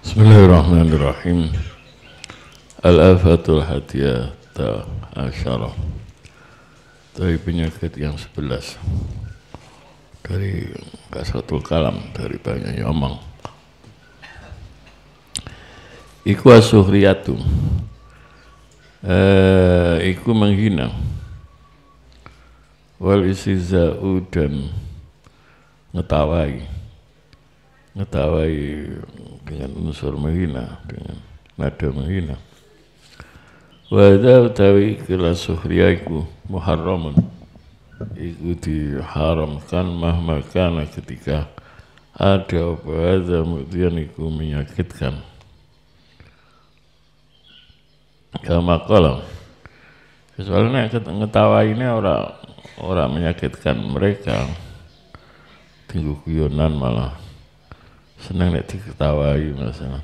Bismillahirrahmanirrahim. Al-Afatul Hadiyata asyara. Dari penyakit yang sebelas Dari Kasatul Kalam Dari banyak omong Iku asuhriyatu E, Iku menghina Wal istizau dan Ngetawai Ngetawai dengan unsur menghina, dengan nada menghina. Wada utawi kira suhriya muharraman Iku diharamkan mahma ketika ada apa ada mutian iku menyakitkan. Kama kolam. soalnya nek ini orang orang menyakitkan mereka. Tinggu kuyunan malah seneng nek diketawai masalah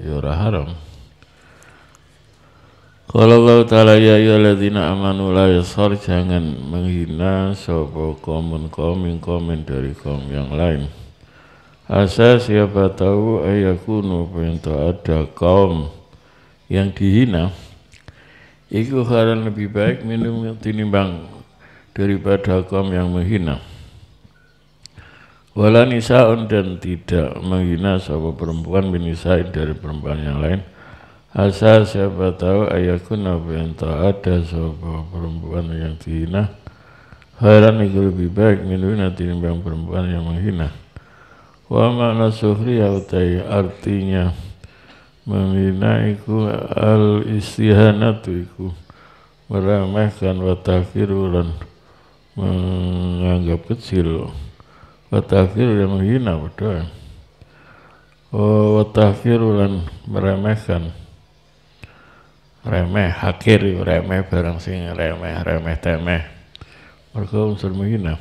ya ora haram kalau Allah Ta'ala ya ayyuhalladzina amanu la yasar jangan menghina sapa kaumun kaum komen dari kaum yang lain. Asa siapa tahu ayakunu pento ada kaum yang dihina Iku haran lebih baik minum yang tinimbang daripada kaum yang menghina wala nisaun dan tidak menghina sebuah perempuan menisai dari perempuan yang lain asa siapa tahu ayakun nabi yang tak ada sebuah perempuan yang dihina Khairan itu lebih baik nanti nimbang perempuan yang menghina Wa makna suhri yautai artinya Menghina iku al istihanatu iku Meremehkan watakirulan Menganggap kecil Watahkir dan menghina betul. Oh, watahkir dan meremehkan. Remeh, hakir, remeh barang sing remeh, remeh temeh. Mereka unsur menghina.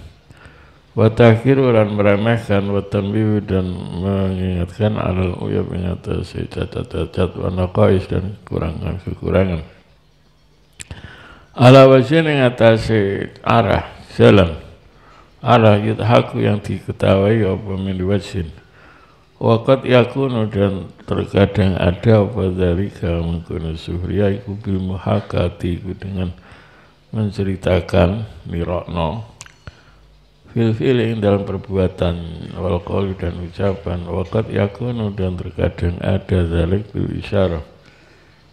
Watahkir dan meremehkan, watanbihu dan mengingatkan alal uyab ingatasi cacat-cacat wanakais dan kurangan kekurangan Ala wajin ingatasi arah, jalan ala yudhaku yang diketahui apa min wajin Wakat yakunu dan terkadang ada apa dari kamu suhriya iku bil muhakati iku dengan menceritakan mirokno fil fil yang dalam perbuatan wal dan ucapan wakat yakunu dan terkadang ada zalik bil isyarah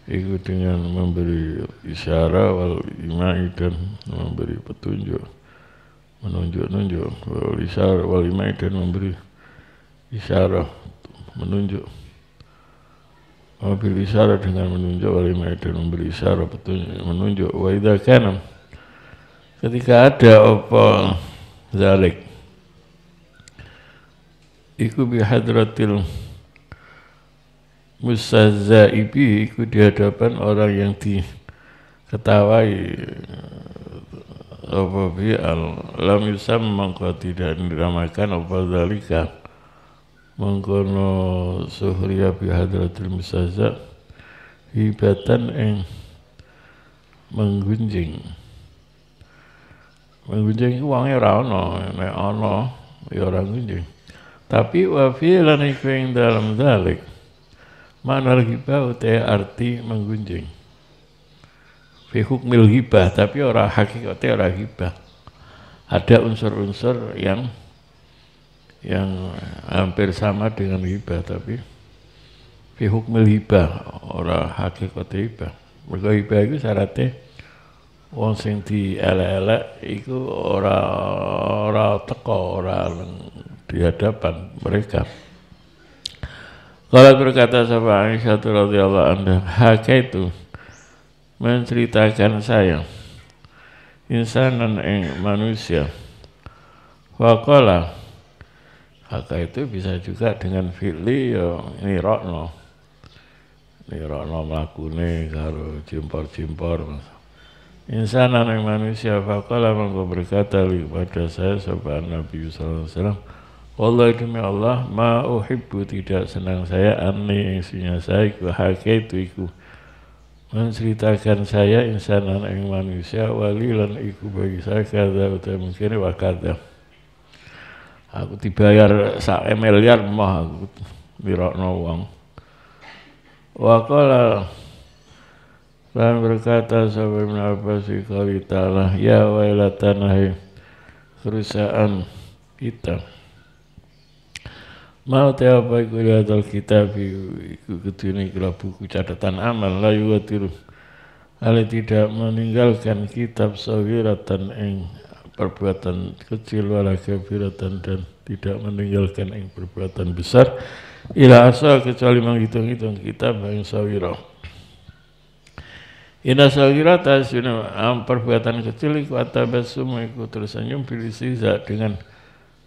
iku dengan memberi isyarah wal imai dan memberi petunjuk menunjuk-nunjuk wal wali wal dan memberi isyarah menunjuk wabil isyarah dengan menunjuk wal dan memberi isyarah petunjuk menunjuk wa kana ketika ada apa zalik iku bihadratil mustazaibi iku di hadapan orang yang diketawai apa fi'al lam yusam mengko tidak diramakan apa zalika mengkono suhriya bi hadratil misaza hibatan eng menggunjing menggunjing uangnya ora ana nek ana ya ora gunjing tapi wa fi'lan iku ing dalam zalik mana lagi bau arti menggunjing mil hibah tapi orang hakikatnya orang hibah ada unsur-unsur yang yang hampir sama dengan hibah tapi mil hibah orang hakikatnya hibah mereka hibah itu syaratnya wong sing di elek itu orang orang teko orang di hadapan mereka. Kalau berkata sama Aisyah radhiyallahu anha, hak itu menceritakan saya insan ing manusia wakola maka itu bisa juga dengan fi'li ya nirokno nirokno mlakune karo jimpor-jimpor insan ing manusia fakola mengko berkata kepada saya sebab Nabi sallallahu alaihi Wallahi demi Allah ma uhibbu tidak senang saya ani isinya saya ku itu. iku menceritakan saya insan dan yang manusia wali lan iku bagi saya kada utai mungkin wa aku dibayar sak miliar mah aku no uang wakala dan berkata sahabat Ibn Abbas kawitalah ya wailatanahi kerusaan kita Mau te apa iku ya dal kitab iku kudune kula buku catatan amal la yuwatiru. Ale tidak meninggalkan kitab sawiratan ing perbuatan kecil wala kabiratan dan tidak meninggalkan ing perbuatan besar ila asal kecuali menghitung-hitung kitab bang sawira. Ina tas am perbuatan kecil iku atabasum iku tersenyum sisa dengan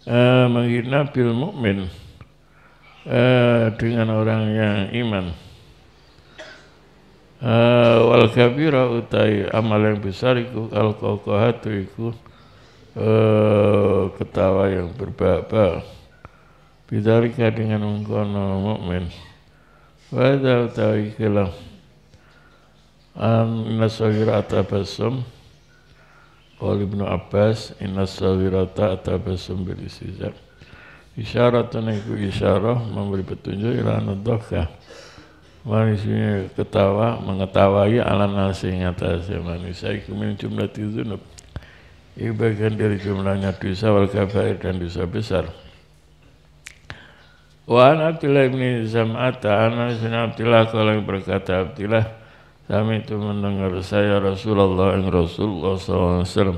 uh, menghina bil mukmin Eh, dengan orang yang iman. Uh, wal kabira utai amal yang besar iku al qahatu iku eh, ketawa yang berbaba Bidarika dengan mengkono mukmin. Wada utawi kelam An inna sawirata basum Qal Ibnu Abbas inna sawirata atabasum bil Isyaratun iku isyarah memberi petunjuk ilah nudhaka. Manusia ketawa mengetawai alam nasi ngatasi manusia iku min jumlah tizunub. iku bagian dari jumlahnya dosa wal kabair dan dosa besar. Wa an Abdullah bin Zam'ata ana Abdillah Abdullah yang berkata Abdillah kami itu mendengar saya Rasulullah yang Rasulullah SAW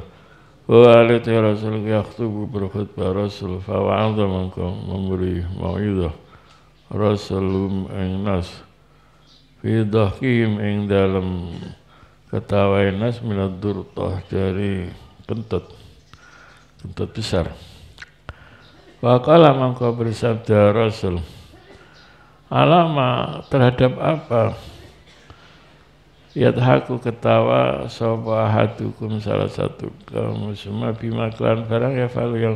Walid ya Rasul yaktubu berkhutbah Rasul fawa'adha mengkau memberi ma'idah Rasulum ing nas fi dahkim ing dalam kata nas minad durtah dari kentut kentut besar Wakala mengkau bersabda Rasul Alama terhadap apa yadhaku ketawa sobahatukum salah satu kamu semua bima klan barang ya falu yang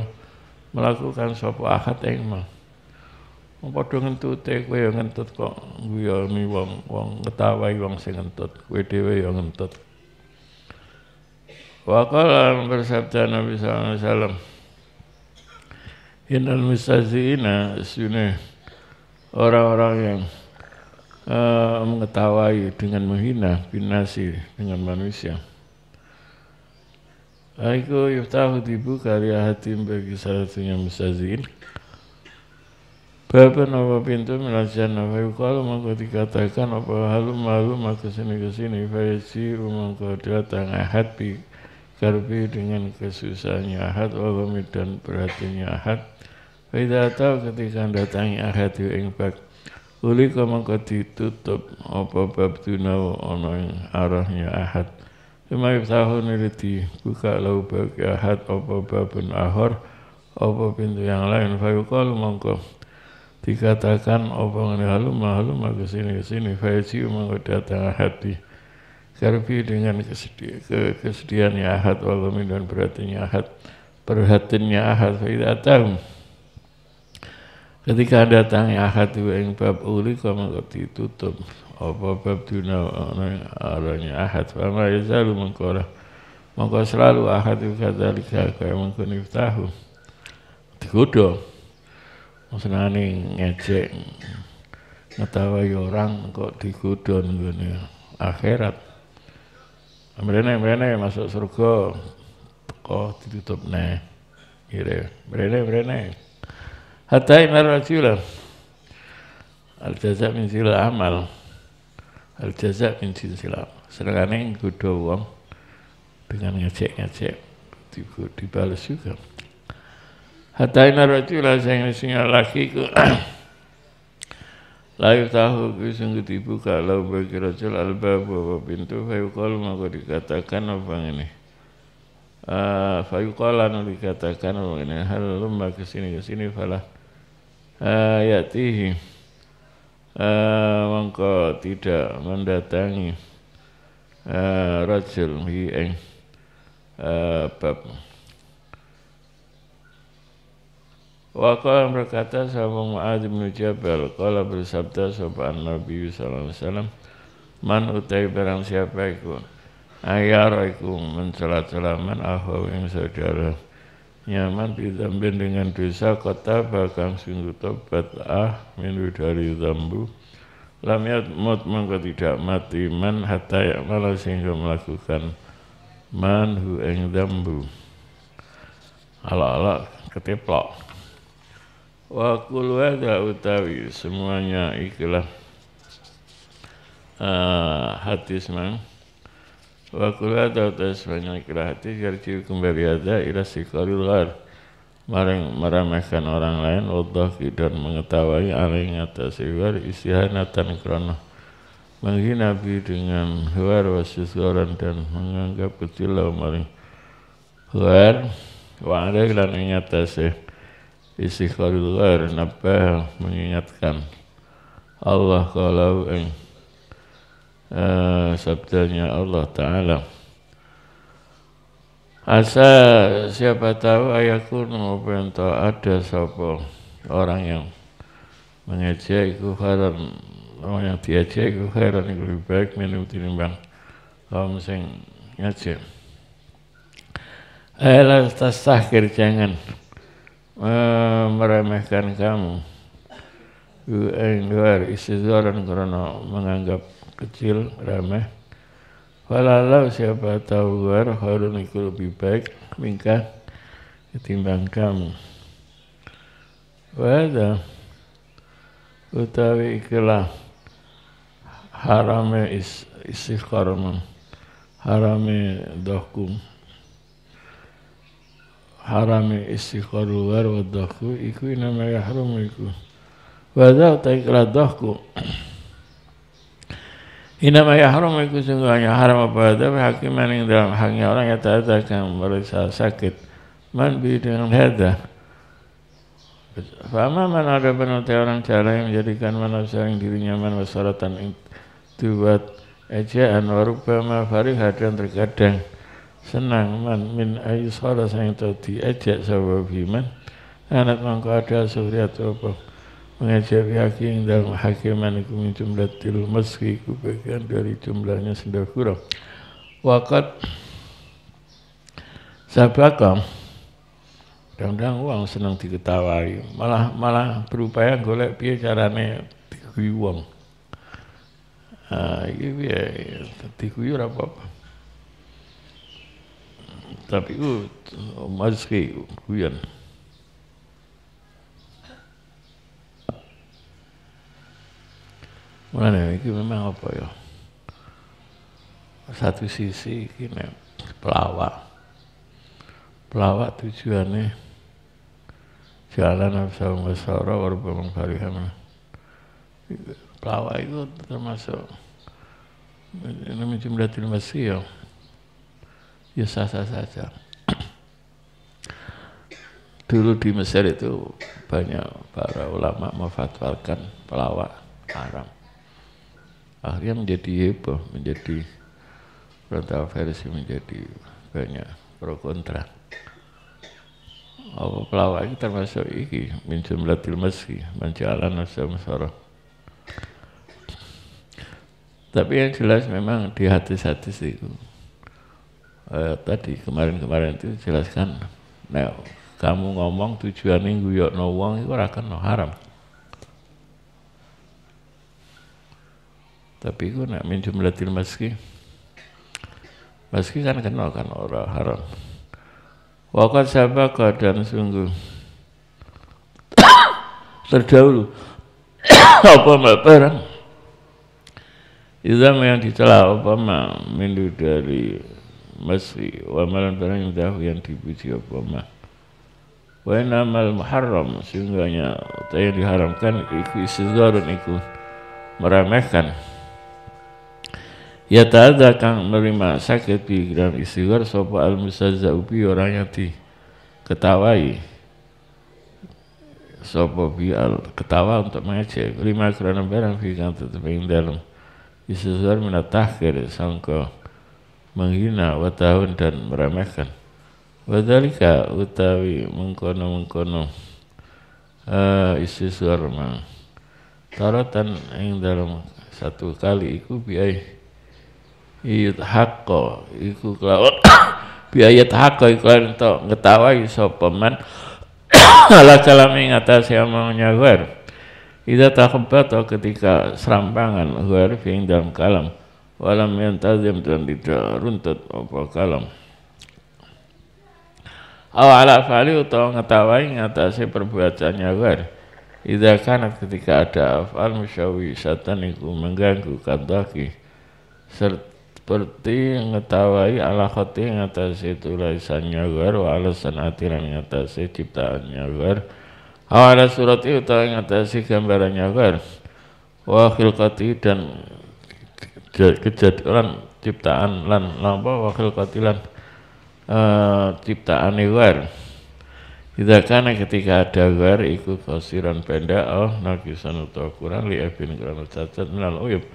melakukan sopo ahad yang mah padha ngentut kowe ya ngentut kok guyoni wong wong i wong sing ngentut kowe dhewe ya ngentut wa qala bersabda Nabi sallallahu alaihi wasallam Innal mustazina sune orang-orang yang uh, eh, mengetawai dengan menghina binasi dengan manusia Aku yuftahu dibuka karya hati bagi salah satunya mustazin Bapak nama pintu minal nama. Fa yukalu maka dikatakan apa halu malu maka sini kesini Fa yaji kau datang ahad bi karbi dengan kesusahannya ahad Wa dan perhatinya ahad Fa tahu ketika datangnya ahad itu bakti Ulika kati tutup apa bab dunau ana arahnya ahad. Semai tahun ini buka lau bagi ahad apa babun ahor apa pintu yang lain. kalu mangko dikatakan apa ngene halum mahalum maka sini sini siu mongko datang ahadi. Karbi dengan kesedi ke kesedihan ahad walau dan beratinya ahad perhatiannya ahad datang. Ketika datang ahad ya, hati yang bab uli kau ngerti tutup apa bab dina orang orangnya ahad wa ya selalu mengkora maka selalu ahad yang kaya tahu. niftahu Maksudnya senane ngecek ngetawa orang kok digodha nggone akhirat mereka mereka masuk surga kok ditutup neh kira mereka hatta al rajula al jaza min sila amal al jaza min sila senengane nggodha wong dengan ngecek-ngecek dibalas juga hatta al rajula sing sing laki ku Layu tahu ku sungguh dibuka lau bagi rajul albab pintu fayuqal maka dikatakan apa ini uh, ah, fayuqalan dikatakan apa ini hal lumba kesini kesini falah ayatihi eh, mongko tidak mendatangi eh, rajul hi eng eh, bab Wakala berkata sama Mu'adz bin Jabal Kala bersabda sahabat Nabi Wasallam, Man utai barang siapa iku Ayar iku mencelah-celah man ahwa yang saudara nyaman ditambin dengan dosa kota bakang sungguh tobat ah minu dari zambu lam mut mengko tidak mati man hatta yakmala sehingga melakukan man hu eng zambu ala-ala keteplok wa kul wada utawi semuanya ikilah uh, ah, hadis mang Wa kulada sebanyak kira hati Yarji kembali ada ila sikaril ghar Marang meramaikan orang lain Allah dan mengetahui Aling atas iwar istihanatan krono menghina Nabi dengan Huar wasiskoran dan menganggap kecil lah maring Huar Wa ada lan ingatasi Istiqlalul ghar Nabah mengingatkan Allah kalau ing Eh, sabdanya Allah Ta'ala Asa siapa tahu ayahku maupun ada sopo orang yang mengejek itu haram orang yang diejek itu haram itu lebih baik minum tinimbang kaum sing ngejek Ayolah tas tahkir jangan meremehkan kamu Enggar istidoran karena menganggap kecil ramah Walalau siapa tahu war harun itu lebih baik mingkah ketimbang kamu. Wada utawi ikilah harame is, istiqarma harame dohkum harame istiqaru war wa dohku iku inama yahrum iku wada utai ikilah dohku Inama haram iku sungguhnya haram apa ada hakim yang dalam haknya orang ya yang tak yang merasa sakit. Man bi dengan hada. Fama man ada penuti orang cara yang menjadikan manusia yang dirinya man wasaratan itu buat ejaan warubama farihah dan terkadang senang man min ayu sholat yang tadi ejak sawabiman anak mangko ada suriat apa mengajari hakim dalam hakiman jumlah til meski kubagian dari jumlahnya sendiri kurang wakat sabakam kadang uang senang diketawai malah malah berupaya golek biar carane dikui uang ah iki biar dikui apa tapi meski mazki guyon Mulane iki memang apa ya? Satu sisi iki pelawak. Pelawak tujuannya jalan nafsa waru warba bariha Pelawak itu termasuk namanya jumlah mesir ya. Ya sah-sah saja. Dulu di Mesir itu banyak para ulama memfatwakan pelawak haram akhirnya menjadi heboh, menjadi kontroversi, menjadi banyak pro kontra. Apa pelawak termasuk iki min jumlatil meski menjalan masyarakat. Tapi yang jelas memang di hati hati itu eh, tadi kemarin-kemarin itu jelaskan, nah kamu ngomong tujuan minggu yuk no wong itu akan no haram. tapi aku nak min jumlatil maski maski kan kenal kan orang haram wakat sabaka keadaan sungguh terdahulu apa mbak perang Izam yang ditelah apa mbak mindu dari masri wa malan barang yang tahu yang dibuji apa mbak wa inamal muharram sehingga yang diharamkan iku istidharun iku meremehkan Ya tak ada kang menerima sakit pikiran istighfar sopa al mustazaubi orang yang di ketawai sopa bi al ketawa untuk mengecek lima kerana barang fikang tetap yang dalam istighfar minat tahkir sangka menghina watahun dan meremehkan wadalika utawi mengkono mengkono uh, suar mang tarotan yang dalam satu kali iku biay hakko iku kelawan biaya haqqo iku kelawan to ngetawa iso peman ala kalami ngatasi amang nyawer Ida to ketika serampangan huar fiing dalam kalam walam yang tazim dan tidak runtut opo kalam awa ala fali utawa ngetawai si perbuatannya huar Ida kana ketika ada afal satan iku mengganggu kantaki serta seperti mengetahui ala khoti ngatasi tulisan nyagar wa ala sanati yang ngatasi ciptaannya nyagar wa ala surati utawa ngatasi gambaran nyagar wa khilqati dan kejadian ciptaan lan lampa wa khilqati lan eh, ciptaan nyagar tidak karena ketika ada gar ikut fasiran pendek oh nakisan utawa kurang liabin kurang cacat minal uyub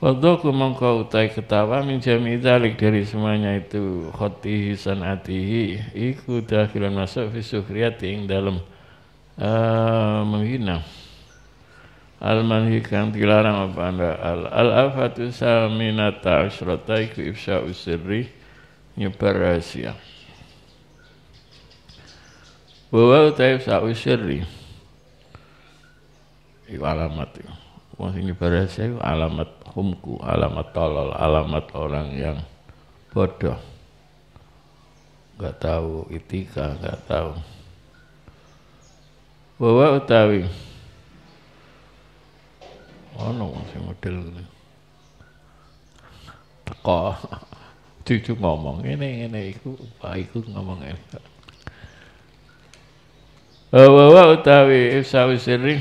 Wadhaku mengkau utai ketawa min jami dalik dari semuanya itu khotihi sanatihi iku dakilan masuk fi sukhriyati ing dalem eh, menghina al manhi kang dilarang apa anda al al afatu saminata asyrata iku ifsa usirri nyebar rahasia wa utai ifsa usirri iku alamat iku wong sing barasa alamat humku, alamat tolol, alamat orang yang bodoh. Enggak tahu etika, enggak tahu. bawa utawi ono wong sing model ngene. Teko cucu ngomong ini ini iku pak iku ngomong ini. bawa utawi sawi sirri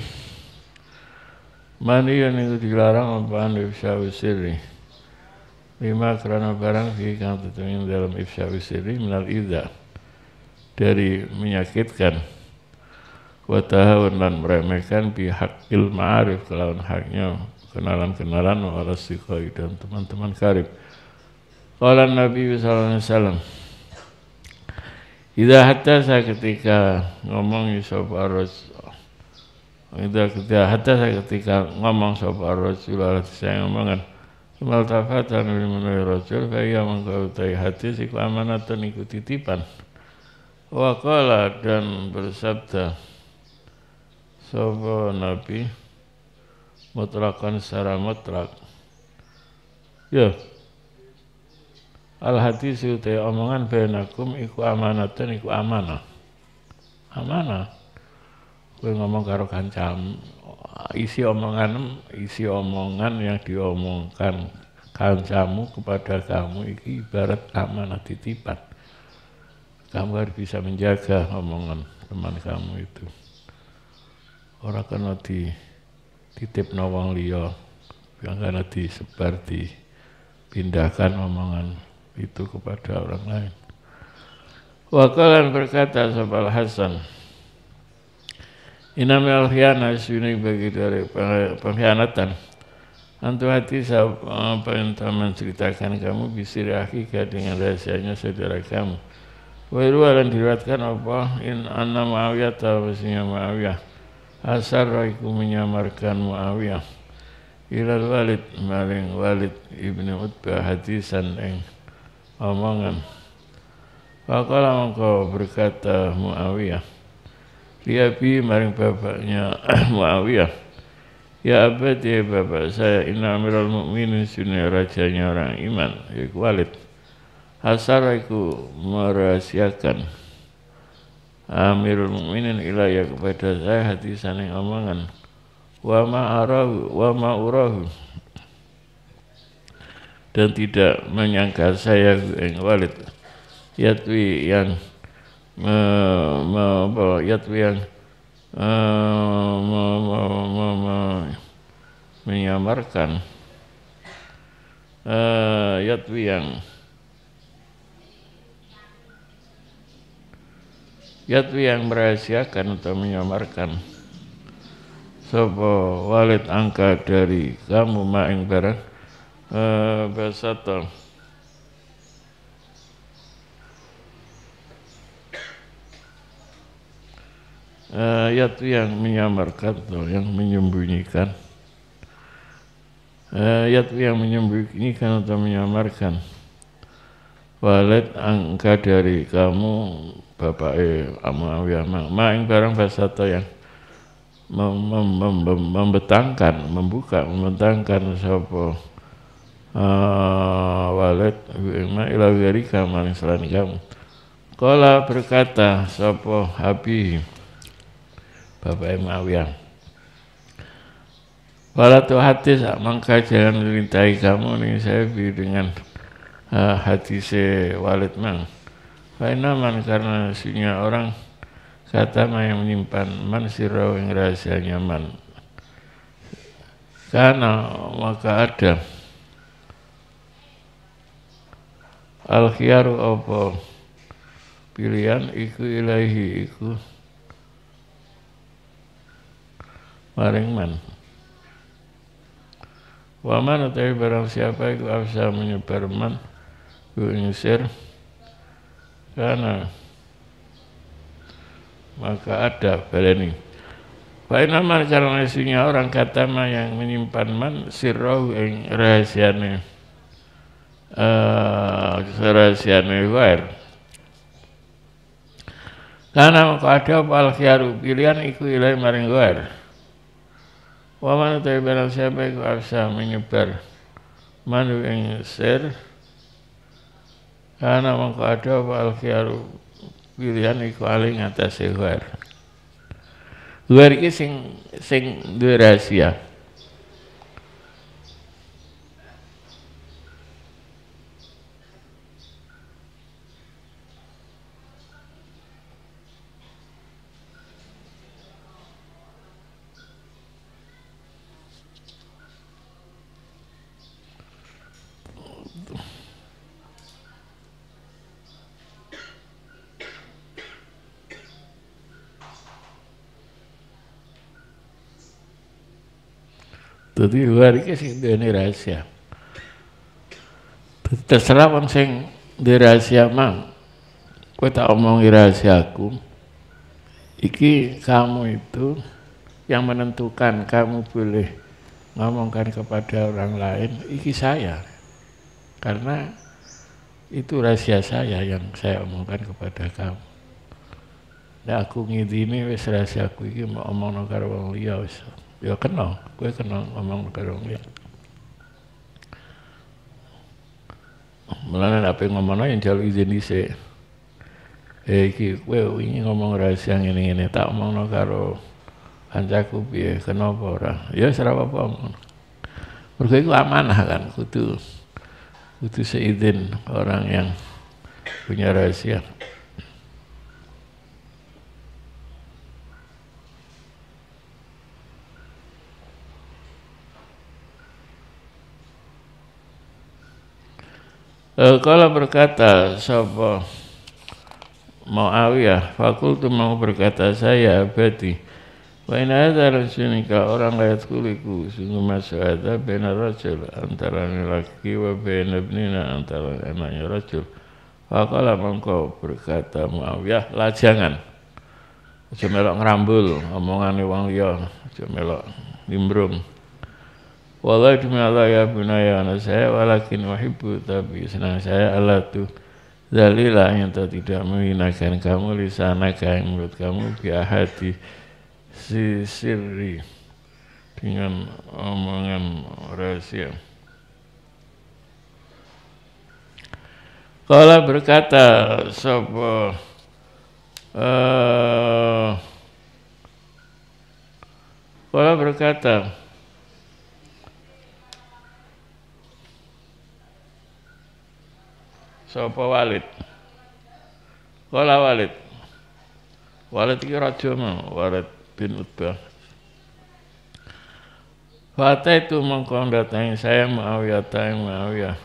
Mani yang itu dilarang apaan ifsya sirri Lima kerana barang di kang tetangin dalam ifsya sirri minal idha Dari menyakitkan Wataha dan meremehkan pihak bihakil ma'arif Kelawan haknya kenalan-kenalan wa rasikoi dan teman-teman karib Kala Nabi saw. Idha Ida hatta saya ketika ngomong Yusuf Arrojah kita ketika hatta saya ketika ngomong sapa rasul Allah saya ngomong kan Sumal tafatan Rasul saya Faya mengkautai hati si kelamanatan ikut titipan Wakola dan bersabda Sapa Nabi Mutlakan secara mutlak Ya Al hati siutai omongan Bainakum iku amanatan iku amanah Amanah gue ngomong karo kancam isi omongan isi omongan yang diomongkan kancamu kepada kamu iki ibarat amanah titipan kamu harus bisa menjaga omongan teman kamu itu orang kena di titip nawang liya yang kena disebar pindahkan omongan itu kepada orang lain Wakalan berkata Sabal Hasan, Inami al khiyana sunai bagi dari pengkhianatan. Antu hati saya eh, perintah menceritakan kamu bisir akikah dengan rahasianya saudara kamu. Wairu akan diriwatkan apa in anna ma'awiyah tawasinya ma'awiyah. Asar raiku menyamarkan ma'awiyah Ilal walid maling walid ibni Utbah hadisan eng omongan. Fakala mengkau berkata ma'awiyah? Liabi maring bapaknya Muawiyah Ya abad ya bapak saya Inna amiral mu'minin sunnah rajanya orang iman Ya walid Hasar aku merahasiakan Amirul mukminin ilayah kepada saya hati saning omongan wa ma'arahu wa ma'urahu dan tidak menyangka saya yang walid yatwi yang apa rakyat yang menyamarkan ayat eh, yang ayat yang merahasiakan atau menyamarkan sopo walid angka dari kamu maing eh, barang basata Eh, ya tuh yang menyamarkan atau yang menyembunyikan eh, ya tuh yang menyembunyikan atau menyamarkan walet angka dari kamu bapak eh Muawiyah ma maing barang basata yang mem, mem, mem, mem, membetangkan membuka membetangkan sopo uh, eh, walet ma ila selain kamu Kala berkata sapa Habib Bapak Muawiyah Walau tuh hati mangka jangan lintai kamu nih saya bi dengan eh, hati se walid mang. man karena sunya orang kata yang menyimpan man sirau yang rahasia nyaman. Karena maka ada al khiyaru apa pilihan iku ilahi iku maring man man utawi barang siapa iku afsa menyebar man ku nyisir karena maka ada baleni Baina man calon isinya orang kata ma yang menyimpan man sirau yang rahasiane uh, eh, rahasiane wair karena maka ada pahal khiaru pilihan iku ilai maring wair Waman utai barang siapa yang kuasa menyebar Manu yang ser, Karena mengko ada wal khiaru pilihan iku aling atas Gwer Luar ini sing sing dua rahasia. Tetapi luar ini sing duweni rahasia. terserah wong sing dirahasia rahasia mang. Kowe tak omongi aku. Iki kamu itu yang menentukan kamu boleh ngomongkan kepada orang lain, iki saya. Karena itu rahasia saya yang saya omongkan kepada kamu. Nah, aku ngidini wis aku iki mau omong karo wong liya wis ya kenal gue kenal ya. ngomong karo dia Mulane apa ngomong yang jaluk izin dhisik. Eh iki kowe ngomong rahasia ngene-ngene tak omongno karo kancaku piye kenapa ora? Ya ora apa-apa. Mergo iku amanah kan kudu kudu seizin orang yang punya rahasia. Eh, kala berkata sapa Muawiyah, fakultu mau berkata saya abadi. Wa ina sini rasunika orang layat kuliku sungguh masuk ada bena rajul antara laki wa bena benina antara anaknya rajul. Fakala mengkau berkata Muawiyah lajangan. cemelo ngerambul ngrambul omongane wang liya, aja nimbrung walakin Allah ya bunaya anak saya walakin wahibu tapi senang saya Allah tuh Zalilah yang tak tidak menghinakan kamu lisana kain mulut kamu biahati si sirri dengan omongan rahasia. Kala berkata sopo uh, eh, Kala berkata Sopo Walid? Kala Walid. Walid iki raja Walid bin Utbah. Fata itu mengkong datangi saya Muawiyah ta'i Muawiyah.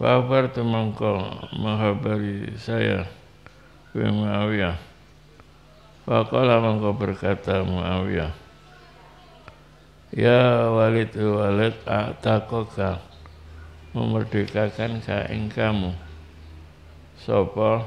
Wabar itu mengkong menghabari saya bin Muawiyah. Fakala mengkau berkata Muawiyah. Ya walid walid a'takoka memerdekakan kain kamu sopo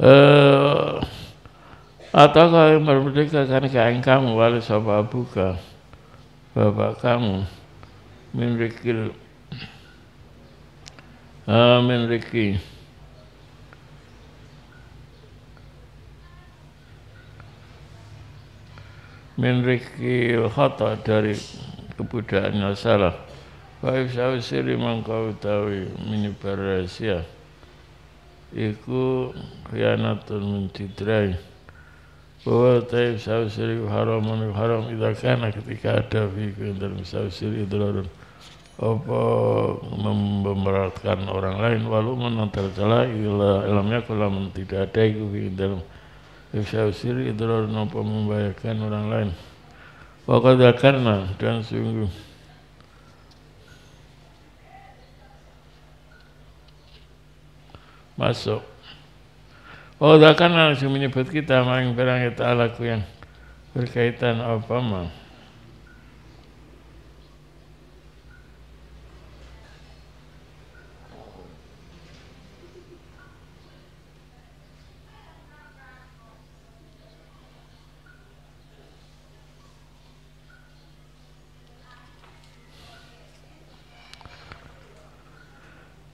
Uh, atau kau yang kain kamu wali sapa buka bapak kamu min rikil ah, min riki min rikil khata dari kebudayaan yang salah Baik sausiri mangkau tawi mini rahasia Iku khianatun mentidrai bahwa taib sausiri haram manu haram kana ketika ada fiku dalam sausiri dolorun apa memberatkan orang lain walau menantar celah ila ilamnya kalau tidak ada itu fi dalam sausiri dolorun apa membahayakan orang lain karena dan sungguh masuk takkan langsung menyebut kita mangberang ta'ala ku yang berkaitan apa mah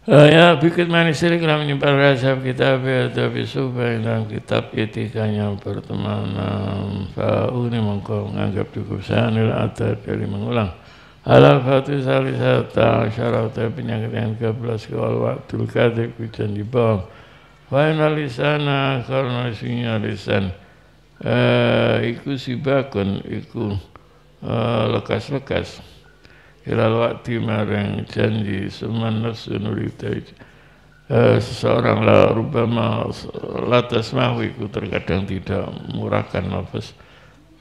Ya bikin manis ini kena menyimpan rasa kitab ya tapi supaya dalam kitab etikanya pertemanan ini mengkau menganggap cukup sanil atau dari mengulang halal fatu salisata syarata penyakit yang ke belas kawal waktu katib kucan di bawah fainal lisana karena isinya lisan eh, iku sibakun iku eh, lekas-lekas ilal wakti marang janji seman nafsu nurita eh, seseorang lah rubama latas mahwiku terkadang tidak murahkan nafas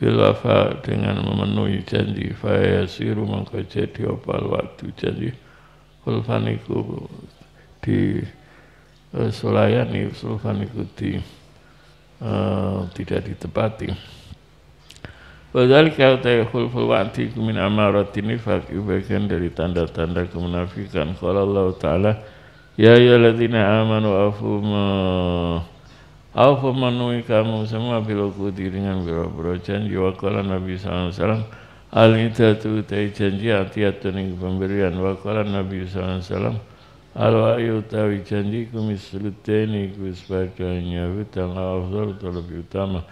bilafa dengan memenuhi janji faya siru maka jadi opal waktu janji sulfaniku di uh, sulayani sulfaniku di eh, tidak ditepati Padahal Wadzalika utai kumin amarat ini fakir bagian dari tanda-tanda kemunafikan kalau Allah Ta'ala Ya ya latina amanu afu ma Afu manui kamu semua kudi dengan biro-biro janji kala Nabi SAW al tu utai janji hati-hati pemberian Wakala Nabi SAW Al-wa'yu utawi janji kumis luteni kuis padanya hutang afdal utama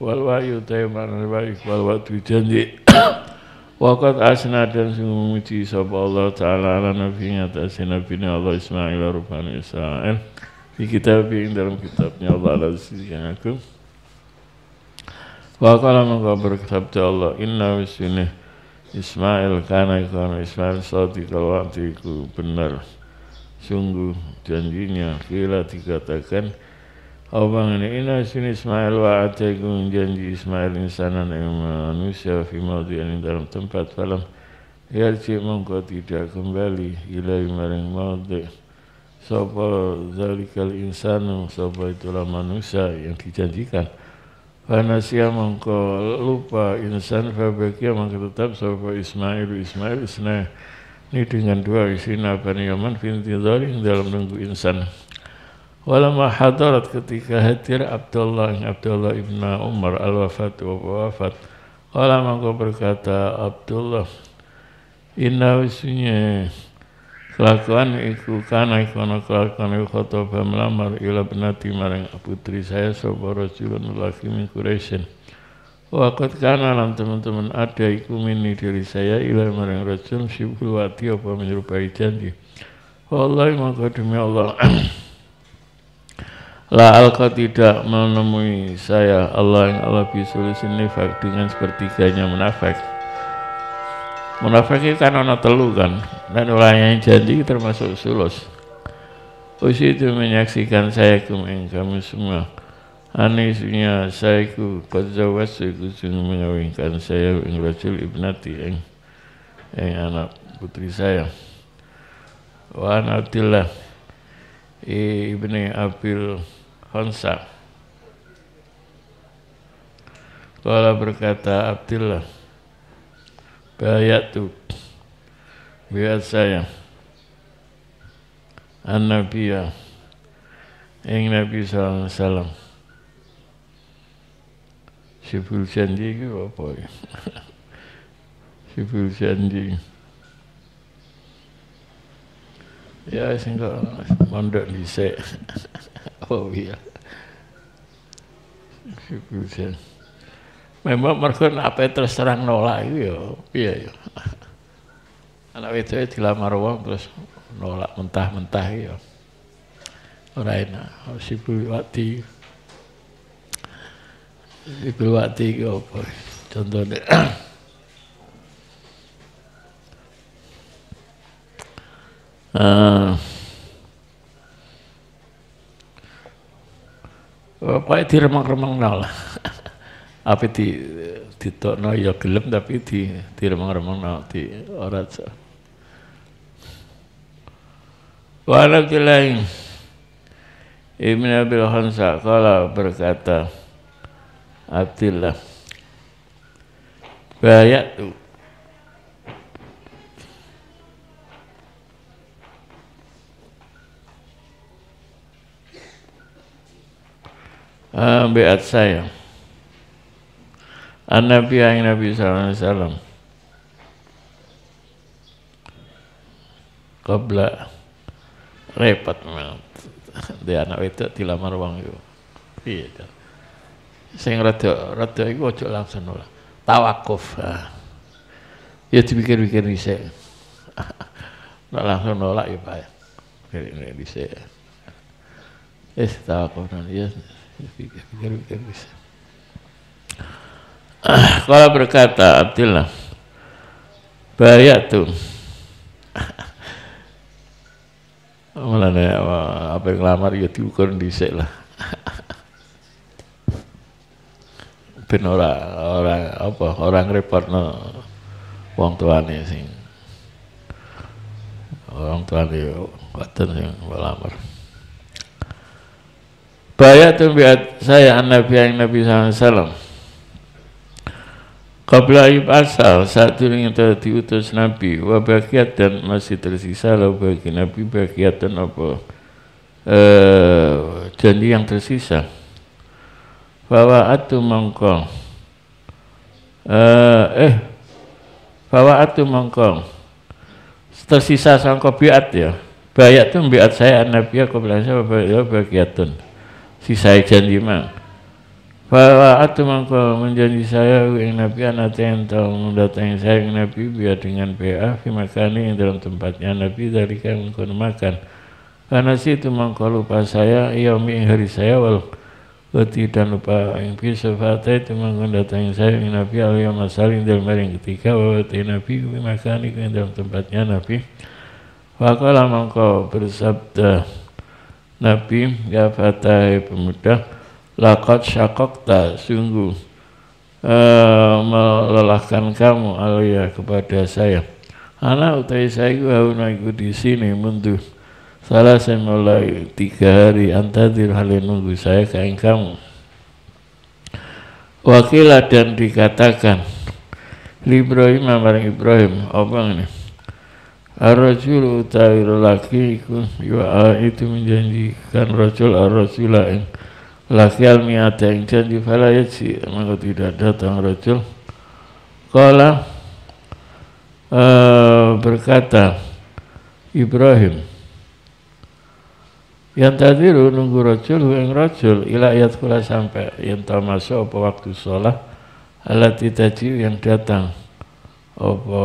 wal wahyu marani wahyu wal wadu janji Wakat asna dan sungguh muci sapa Allah Ta'ala ala nabi ngatasi nabi Allah Ismail Rupani Israel Di kitab yang dalam kitabnya Allah Al-Aziz yang wakat Wakala maka berkata Allah Inna wisini Ismail karena karena Ismail Sadi kalau benar Sungguh janjinya Kira dikatakan Abang ini ina sini Ismail wa ataikum janji Ismail insanan yang manusia fi yang dalam tempat falam ya cik mengko tidak kembali ila imaring maudi sapa zalikal insana sapa itulah manusia yang dijanjikan Fanasia mengko lupa insan fabakia mengko tetap sapa Ismail Ismail isna ini dengan dua isina bani Yaman finti dalam nunggu insan Walamma hadarat ketika hadir Abdullah Abdullah ibn Umar al-wafat wa wafat Walamma kau berkata Abdullah Inna wisunya Kelakuan iku kana ikona kelakuan iku khotobah melamar Ila benati marang putri saya Sobo rajulun laki min Quraisyin Wakot kana lam teman-teman ada iku mini diri saya Ila marang rajul sibul wati apa menyerupai janji Wallahi maka demi Allah La alka tidak menemui saya Allah yang Allah ini nifak dengan sepertiganya munafik munafik itu kan ada telu kan dan orang yang janji termasuk sulus Usi itu menyaksikan saya kumeng kamu semua Anisnya saya ku kazawas saya ku sungguh mengawinkan saya yang rajul ibnati yang, yang anak putri saya Wa anadillah Ibni Abil Hansa, Kala berkata Abdullah Bayat tu Biat saya An-Nabiya Ing Nabi SAW Salam Sibul janji ke apa ya? Sibul janji Ya, sing kok mondok dhisik. Nabawi. Ya. Memang mereka apa terus terang nolak itu ya, iya ya. Anak itu ya dilamar uang terus nolak mentah-mentah ya. Orang enak, harus ibu wakti. Ibu wakti itu apa? Contohnya. Uh, Eh, Pokoknya di remang-remang nol. Apa di tokno ya gelem tapi di di remang-remang nol di orang Walau kilain Ibn Abil Hansa kala berkata Abdullah Bayat tuh Ah, biat saya An Nabi yang Nabi Sallallahu Alaihi Wasallam Qabla repot memang di anak itu dilamar wong itu iya sing rada rada iku ojo langsung ora tawakuf ah. ya dipikir-pikir dhisik nek langsung nolak ya Pak dhisik wis tawakuf ya yes. Ah, kalau berkata Abdullah, bayak tuh. Mulane apa yang lamar ya diukur dhisik lah. Ben orang orang apa ora ngrepotno wong tuane sing orang tuane boten sing lamar. Bayat tu biat saya an Nabi yang Nabi SAW Qabla asal saat dulu yang telah diutus Nabi Wa bagiat dan masih tersisa lah bagi Nabi bagiat dan apa eh, Janji yang tersisa Bahwa atu mongkong Eh Bahwa eh, atu mongkong Tersisa sang biat ya Bayat tu biat saya an Nabi ya Qabla saya bagiatun si saya janji mak, bahwa atman mangko menjanji saya yang nabi anak yang tahu mendatangi saya yang nabi biar dengan PA, makan yang dalam tempatnya nabi dari kami makan karena si itu mangko lupa saya ia hari saya wal Wati dan lupa yang bisa fatah itu datang saya yang Nabi Aliyah Masalim dalam hari yang ketiga bahwa Nabi kami makan yang dalam tempatnya Nabi lama mengkau bersabda Nabi ya Fatai ya pemuda lakot syakok tak sungguh e, melelahkan kamu alia kepada saya anak utai saya gua naik di sini mundur salah saya mulai tiga hari antadir halin nunggu saya kain kamu Wakilah dan dikatakan Ibrahim maring Ibrahim apa ini ar rasul utawi lelaki iku yu'a itu menjanjikan Rasul ar rasul ing laki al miata yang janji falayat si maka tidak datang Rasul kala eh, berkata Ibrahim yang tadi lu nunggu rojul, yang Rasul ila ayat kula sampai yang tak masuk apa waktu sholat alat itu yang datang apa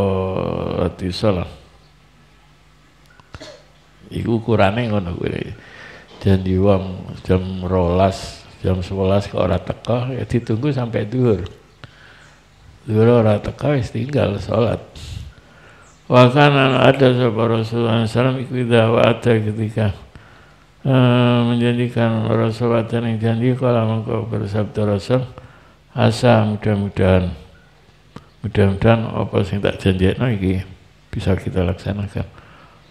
waktu sholat Iku ukurane ngono kuwi. di wong jam rolas, jam sebelas kok ora teko, ya ditunggu sampai duhur. Duhur ora teko wis tinggal sholat. Wa kana ada sapa Rasulullah sallallahu alaihi wasallam ketika uh, menjadikan Rasulullah yang janji kalau mengkau bersabda Rasul asa mudah-mudahan mudah-mudahan apa sing tak janji no, iki bisa kita laksanakan.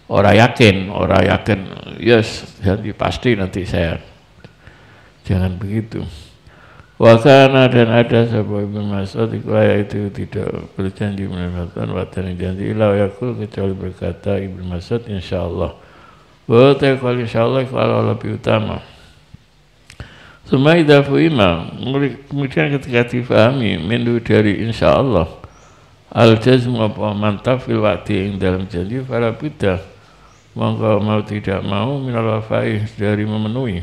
Orang yakin, orang yakin, yes, jadi pasti nanti saya. Jangan begitu. Wakana dan ada sebuah ibu Mas'ud Iqlaya itu tidak berjanji mendapatkan watan janji ilah yakul kecuali berkata ibu Mas'ud insyaAllah Bahwa kalau insyaAllah kalau lebih utama Semua idafu imam Kemudian ketika difahami Mindu dari insyaAllah Al-jazmu apa mantaf fil yang dalam janji Para bidah maka mau tidak mau minal wafai dari memenuhi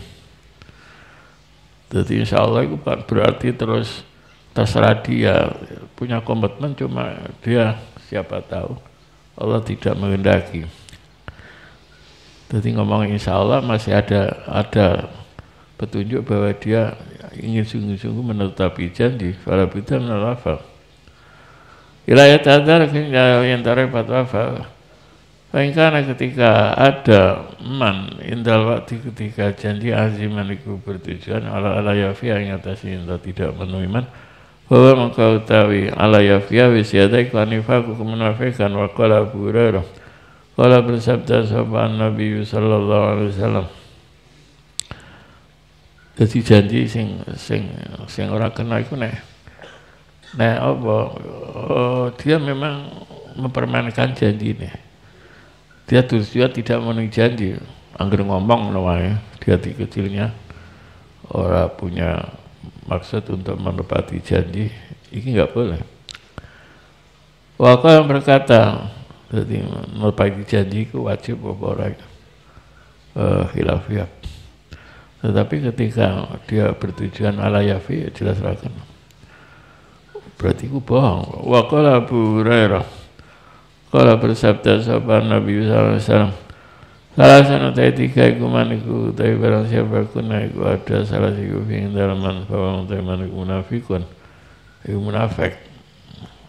jadi insya Allah itu berarti terus terserah dia punya komitmen cuma dia siapa tahu Allah tidak mengendaki. jadi ngomong insya Allah masih ada ada petunjuk bahwa dia ingin sungguh-sungguh menetapi janji para bidang tadar ilayat adar yang tarik fatwa Lainkan ketika ada man indal waktu ketika janji aziman itu bertujuan ala ala yafiyah yang atas indal tidak menuhi man bahwa mengkau tawi ala yafiyah wis iklan ya ifaku kemenafikan wa qala Abu qala bersabda sahabat Nabi sallallahu alaihi wasallam jadi janji sing sing sing ora kena iku nek nek apa oh, dia memang mempermainkan janji nih dia dia tidak memenuhi janji anggur ngomong namanya dia kecilnya orang punya maksud untuk menepati janji ini nggak boleh Wakil yang berkata jadi menepati janji itu wajib apa orang uh, eh, hilafiyah tetapi ketika dia bertujuan ala yafi jelas rakan berarti itu bohong Wakil Abu Hurairah Kala bersabda sahabat Nabi SAW Salah sana tadi tiga iku maniku Tapi barang siapa kuna iku ada Salah siku fing dalaman Fawang tai maniku munafikun Iku munafik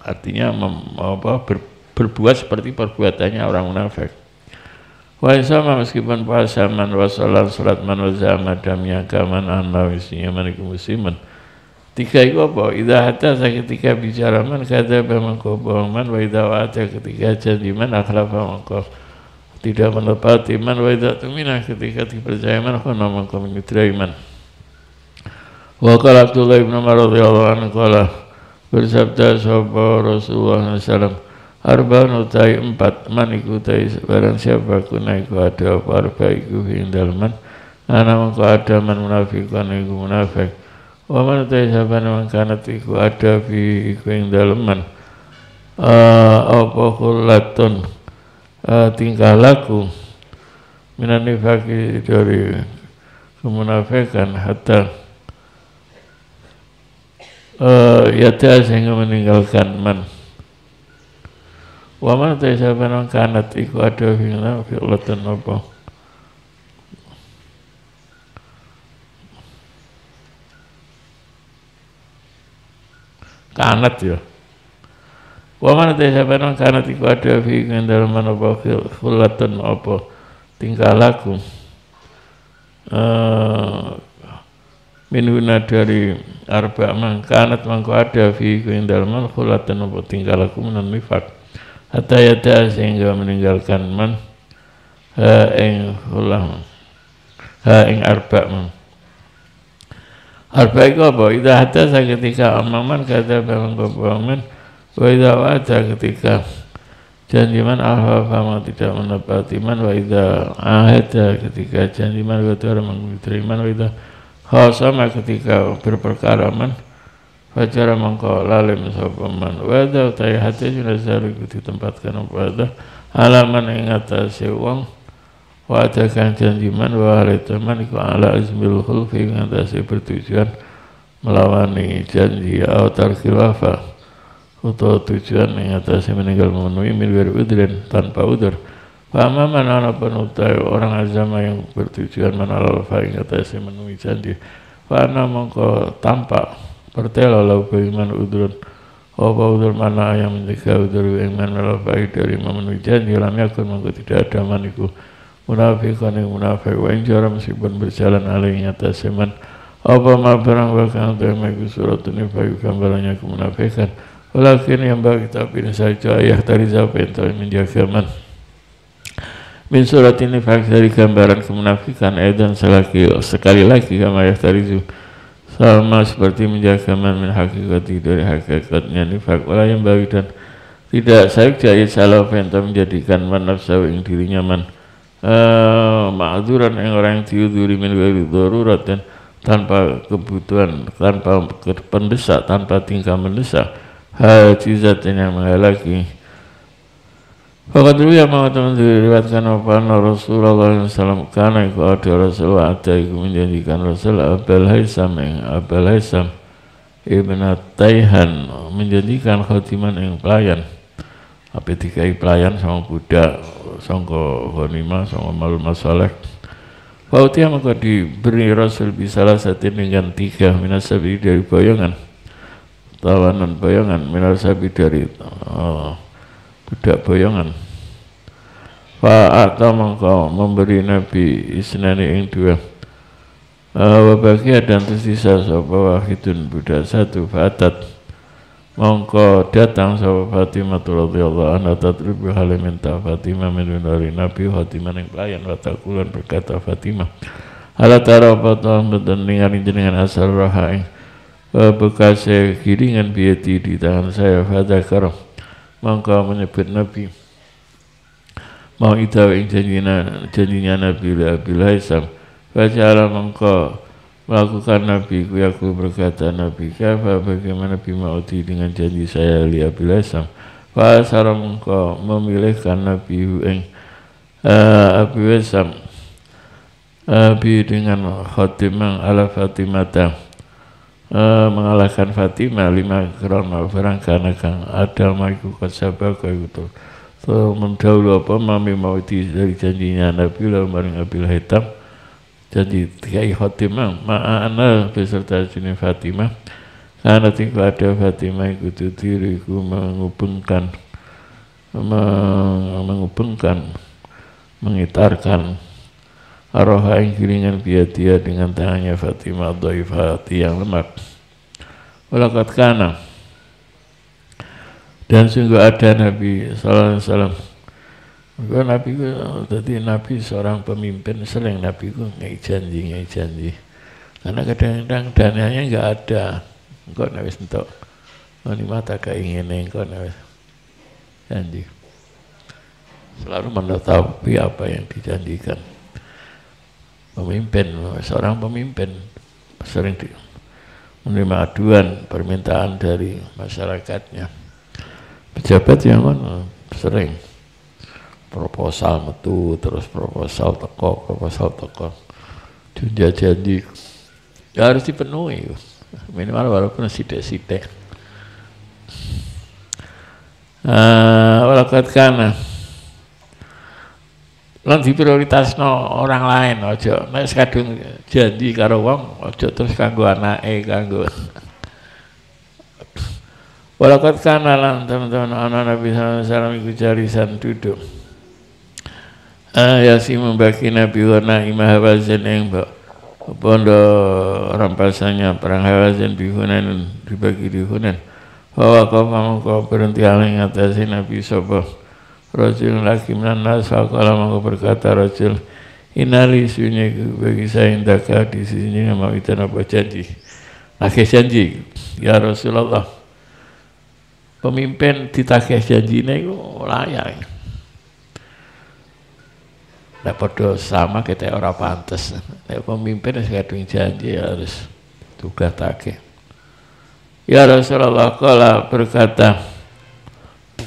Artinya mem, apa, ber, berbuat seperti perbuatannya orang munafik Wa sama meskipun puasa man wa salat salat man wa zama dam yakaman an maniku musliman Tiga itu apa? Ida hatta ketika bicara man kada man wa ida wata ketika man akhlafa mangkof tidak menepati man wa idha tumina ketika dipercaya man khuna mangkof mengidrai man wa kala Abdullah ibn Umar radhiyallahu anhu kala bersabda sahabat Rasulullah SAW Arba'un utai empat man ikutai barang siapa kuna iku ada apa arba hindal man ana kau ada man munafikan kau munafik wa man tajaban mangkana ada fi iku ing daleman eh, apa kullatun eh, tingkah laku minan dari kemunafikan hatta eh, ya tiada sehingga meninggalkan man wa man tajaban kana iku ada fi fi'latun apa kanat ya Waman te sabarang kanat iku ada fi dalam dalem menapa khulatun apa tingkah laku. Eh, Minuna dari arba mang kanat mangko ada fi dalam dalem khulatun apa tingkah laku menan mifak. Hatta yata sehingga meninggalkan man ha ing khulah ha ing arba mang. Al-Baqarah idza hadatsa ketika amaman kata memang kebohongan wa ida ketika janji man alfa mau tidak menepati man wa ida ketika janji man wa tuar iman wa idza khasama ketika berperkara man fajar mengko lalim sapa man wa saya tayyahati junazar ditempatkan ada halaman ing atase wa atakan man wa teman ku ala azmil khulfi ngatasi bertujuan melawani janji autar khilafah atau tujuan mengatasi meninggal memenuhi milwir udrin tanpa udur Fama manana penutai orang agama yang bertujuan menalal faing atas memenuhi janji Fana mongko tampak pertela lau iman udrun Apa udur mana yang mencegah udur iman menalal dari memenuhi janji Lam yakun mongko tidak ada maniku munafik yang munafik wa ing jara meskipun berjalan alih nyata semen apa ma barang bakal temaku surat ini bagi gambarannya kemunafikan walakin yang bagi tapi saja ayah tadi sampai menjaga man min surat ini fakta dari gambaran kemunafikan edan selagi sekali lagi sama ayah tadi sama seperti menjaga man min itu dari hakikatnya nifak wala yang bagi dan tidak saya jahit salah menjadikan man nafsu yang dirinya man Eh, ma'duran yang orang yang diuduri min gairi darurat dan tanpa kebutuhan, tanpa pendesak, tanpa tingkah mendesak hajizat yang menghalaki Fakat dulu ya maka teman diriwatkan apa Rasulullah SAW karena iku ada Rasulullah, ada iku menjadikan Rasul Abel Haisam yang Abel Haisam Ibn Taihan menjadikan khadiman yang pelayan apa tiga pelayan sama budak sangka ghanimah sangka malu masalah Fautia maka diberi Rasul bisalah satu dengan tiga minasabi dari bayangan tawanan bayangan minasabi dari oh, budak bayangan Fa'ata maka memberi Nabi isnani yang dua eh, Wabagia dan tersisa sopa hitun budak satu Fa'atat Mongko datang sahabat Fatimah radhiyallahu anha tatribu hale minta Fatimah min dari Nabi Fatimah yang pelayan kulan berkata Fatimah Hala tara fatuhan betendengar jenengan asal rahai eh, bekas kiringan biati di tangan saya fadakar Mongko menyebut Nabi Mau itu yang janjinya, janjinya Nabi Bila Bila Isam Fajara mongko melakukan Nabi ku aku berkata Nabi kafa bagaimana bima uti dengan janji saya li abilasam fa asara mengko memilihkan Nabi ing uh, eh, abilasam eh, Abi dengan khotimang ala Fatimata uh, mengalahkan Fatimah lima krona barang karena kang ada maiku kasaba kau itu so mendahulu apa mami mau dari janjinya Nabi lah maring abil hitam jadi Kiai Khotimah ma'ana beserta sini Fatimah karena tinggal ada Fatimah ikuti diriku menghubungkan menghubungkan mengitarkan Aroha yang kiringan dia dengan tangannya Fatimah Doif yang lemak Walakat kana Dan sungguh ada Nabi Sallallahu Alaihi Wasallam maka Nabi ku tadi Nabi seorang pemimpin sering Nabi ku ngai janji ngai janji. Karena kadang-kadang dananya enggak ada. Engkau Oh, untuk mata keingin engkau nabi janji. Selalu mengetahui apa yang dijanjikan. Pemimpin, seorang pemimpin sering di, menerima aduan permintaan dari masyarakatnya. Pejabat yang mana sering proposal metu terus proposal teko proposal teko dia jadi ya harus dipenuhi minimal walaupun sidik-sidik uh, eh, walakat kana lan no orang lain ojo nek sekadung jadi karo wong ojo terus kanggo anake kanggo walakat kana lan teman-teman ana Nabi sallallahu alaihi wasallam iku jarisan duduk ayasi ah, membagi nabi wa na'imah hawazin yang bondo rampasannya perang hawazin bihunan dibagi dihunan bahwa kau mau kau berhenti aling si nabi sobo Rasul lagi menanda nas kalau mau berkata Rasul inali sunyi bagi saya indahkah di sini mau kita apa janji laki janji ya Rasulullah pemimpin ditagih janji ini layak ndak podo sama kita ora pantas, nek pemimpin harus kadung janji ya harus tugatake ya Rasulullah kala berkata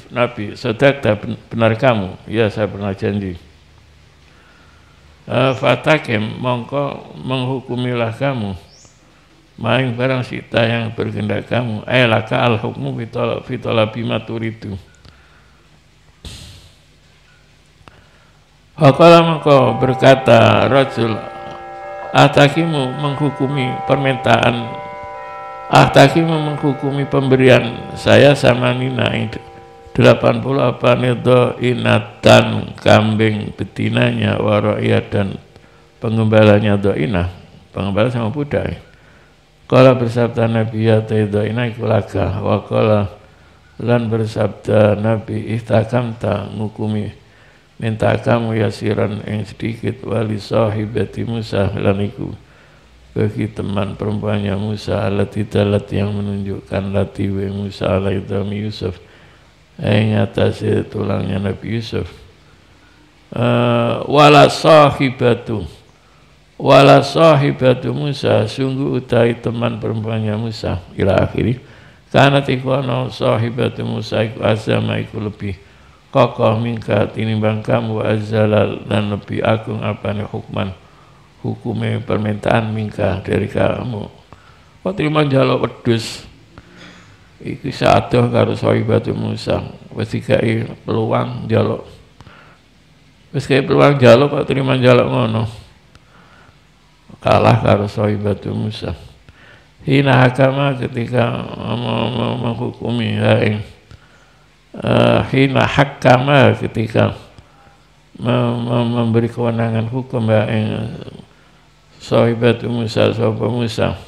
Nabi tak benar kamu ya saya pernah janji uh, eh, fatakem mongko menghukumilah kamu main barang sita yang berkehendak kamu ayalaka al hukmu fitolabi maturidu Fakala maka berkata Rasul Atakimu menghukumi permintaan Atakimu menghukumi pemberian Saya sama Nina itu puluh apa inatan kambing betinanya waroya dan pengembalanya doina pengembala sama budak Kala bersabda Nabi ya doina ikulaka Wakala lan bersabda Nabi ihtakamta ngukumi minta kamu yasiran yang sedikit wali sahibati Musa laniku bagi teman perempuannya Musa alati dalat yang menunjukkan latiwe Musa alai Yusuf yang atasi tulangnya Nabi Yusuf uh, wala sahibatu wala sahibatu Musa sungguh utai teman perempuannya Musa ila akhiri karena iku ana sahibatu Musa iku azama iku lebih kokoh mingka tinimbang kamu wa azzalal dan lebih agung apa nih hukman hukumnya permintaan mingka dari kamu kau oh, terima jalo pedus iki satu karo sohibatu Musa wis dikai peluang jalo wis kayak peluang jalo kok terima jalo ngono kalah karo sohibatu Musa hina hakama ketika menghukumi hai uh, hina hakama ketika memberi kewenangan hukum ya sahibat Musa sahabat Musa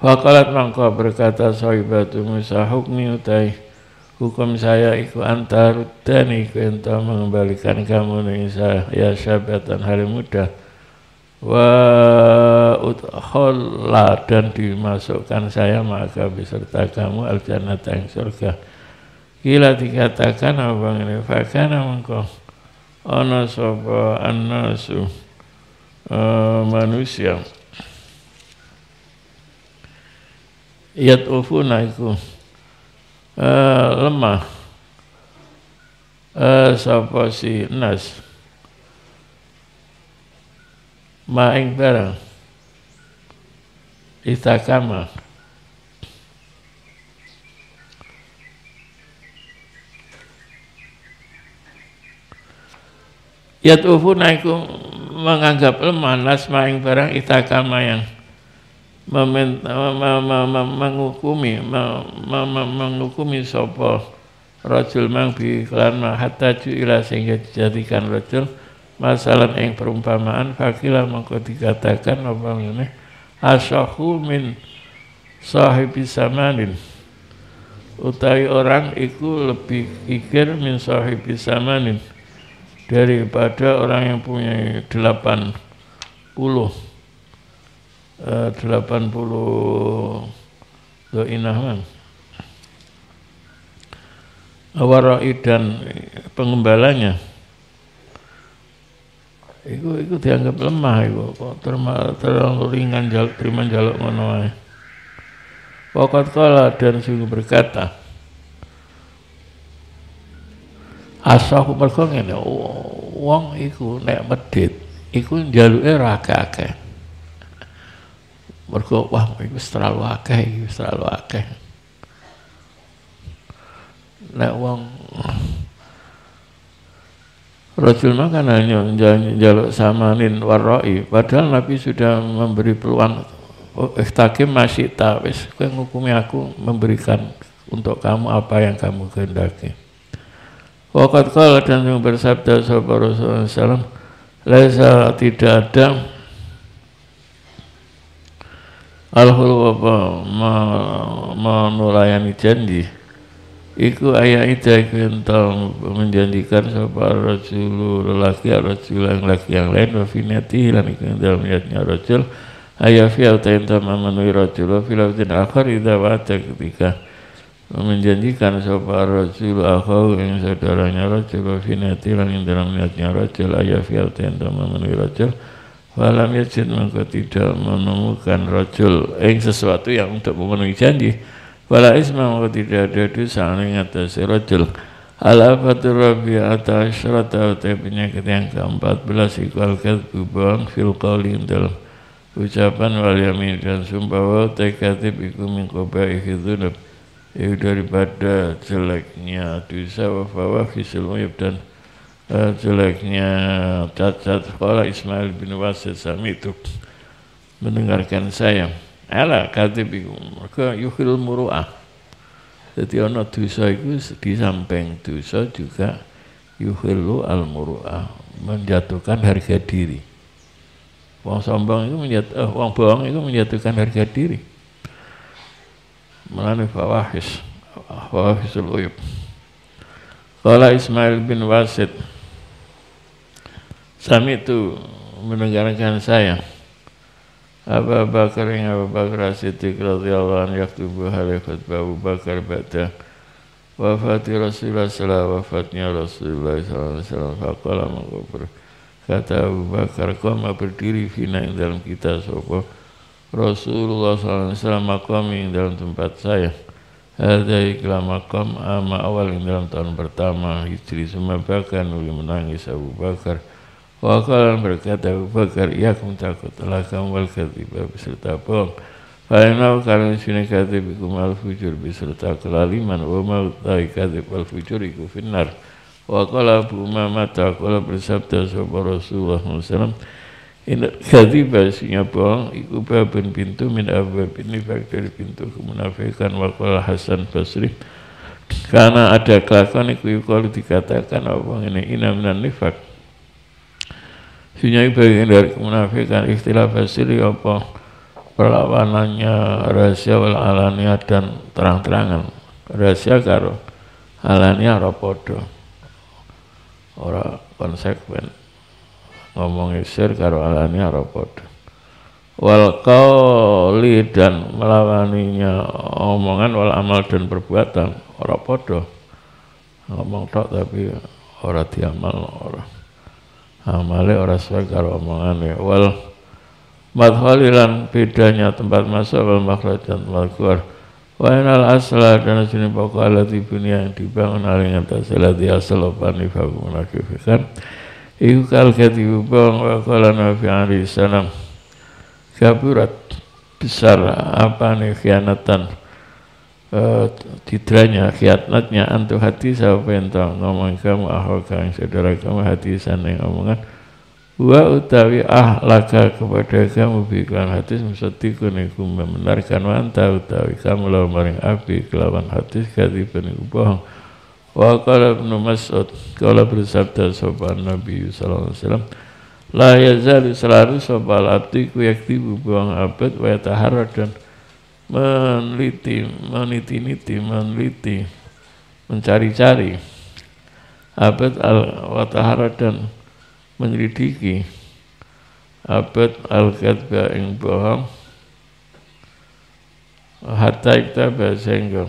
Wakalat mangko berkata sahibat Musa hukmi utai hukum saya iku antarudani iku entah mengembalikan kamu nih ya syabatan hari muda wa utholla dan dimasukkan saya maka beserta kamu al jannata yang surga Kila dikatakan abang ini fakana mengko ana sopa annasu eh, manusia yatufuna ufu naiku eh, lemah uh, si nas maing barang itakama Ya yatufuna naiku menganggap lemah nasma yang barang itakama yang meminta, me, me, me, menghukumi me, me, me, menghukumi sopoh rojul mang bi kelan hatta ila sehingga dijadikan rojul masalah yang perumpamaan fakilah mengko dikatakan apa ini asyahu min sahibi samanin Utai orang iku lebih ikir min sahibi samanin daripada orang yang punya delapan puluh eh, delapan puluh man. Warai dan pengembalanya itu itu dianggap lemah itu kok terlalu ringan jaluk terima jaluk ngono wae. Wakat kala dan sungguh berkata, Asal mergo ngene, uang iku nek medit iku njaluke ra akeh-akeh. Mergo wah iku terlalu akeh, iku terlalu akeh. Nek wong Rasul makan hanya jaluk samanin waroi, padahal Nabi sudah memberi peluang oh, ikhtakim masih tak wis, ngukumi aku memberikan untuk kamu apa yang kamu kehendaki. Wakat kala dan yang bersabda sahabat Rasulullah SAW Laisa tidak ada al ma, apa menulayani janji Iku ayah itu tentang menjanjikan sahabat Rasulullah lelaki ya rajul yang laki yang lain wa finati lan iku dalam niatnya Rasul, ayah fi atenta memenuhi rajul wa fil akhir idza wa'ada menjanjikan sapa rasul akhau yang saudaranya Rasul finati lan ing dalam niatnya Rasul ayah fil tenda memenuhi Rasul walam yajid maka tidak menemukan Rasul yang sesuatu yang untuk memenuhi janji wala isma maka tidak ada dosa ing atas Rasul. al afatur rabi'ata asyrata atau penyakit yang ke-14 iku kadbu bohong fil qawli dalam ucapan wal yamin dan sumpah wa tekatib iku min qobai ya daripada jeleknya dosa kisil muyib dan uh, jeleknya cacat sekolah Ismail bin Wasil Sami itu mendengarkan saya ala katibikum maka yukhil muru'ah jadi ada dosa itu di samping dosa juga yuhilu al muru'ah menjatuhkan harga diri. Wong sombong itu menjatuh, eh, wong bohong itu menjatuhkan harga diri melalui fawahis fawahisul uyub Kala Ismail bin Wasid Sami itu mendengarkan saya Abu Bakar yang Abu Bakar Siddiq radhiyallahu anhu yaktubu halifat Abu Bakar ba'da wafati Rasulullah sallallahu wafatnya Rasulullah sallallahu alaihi wasallam faqala kata Abu Bakar koma berdiri fina dalam kita sopoh Rasulullah SAW makam yang dalam tempat saya ada iklan makam ama awal yang dalam tahun pertama istri semua bahkan lebih menangis Abu Bakar Wakalan berkata Abu Bakar, ya kum takut telah kamu wal beserta bohong. karena karena sini kata ikum al fujur beserta kelaliman, wa mau tahu kata al fujur iku finar. Wakala Abu Umamah takola bersabda sahabat Rasulullah SAW, Khadibah Singapura iku babun pintu min ababin nifak dari pintu kemunafikan wakil Hasan Basri karena ada kelakuan iku kalau dikatakan apa ini ina minan nifak Sinyai bagian dari kemunafikan istilah Basri ya apa perlawanannya rahasia wal alania dan terang-terangan rahasia karo alania rapodo ora konsekuen ngomong isir karo alani ora padha wal kauli dan melawaninya omongan wal amal dan perbuatan ora bodoh ngomong tok tapi ora diamal ora amale ora sesuai karo ya wal madhalilan bedanya tempat masuk wal makhraj dan tempat keluar wa inal asla dan jenis pokok alat dunia yang dibangun alingan atas alat asal opani iku kal kadibu bang wa kala Nabi alaihi salam kaburat besar apa nih khianatan uh, tidranya khianatnya antu hati sapa tahu ngomong kamu ahok kang saudara kamu hati sana ngomongan wa utawi ahlaka kepada kamu biklan hadis mesti kuniku membenarkan wanta utawi kamu lawan maring api kelawan hadis kadipun bohong Wa qala Ibn Mas'ud qala bersabda sopan Nabi sallallahu alaihi wasallam la yazalu selalu sobal abdi ku yakti buang abad wa tahara dan meneliti meniti-niti meneliti mencari-cari abad al watahara dan menyelidiki abad al kadba ing bohong hatta ikta bahasa enggak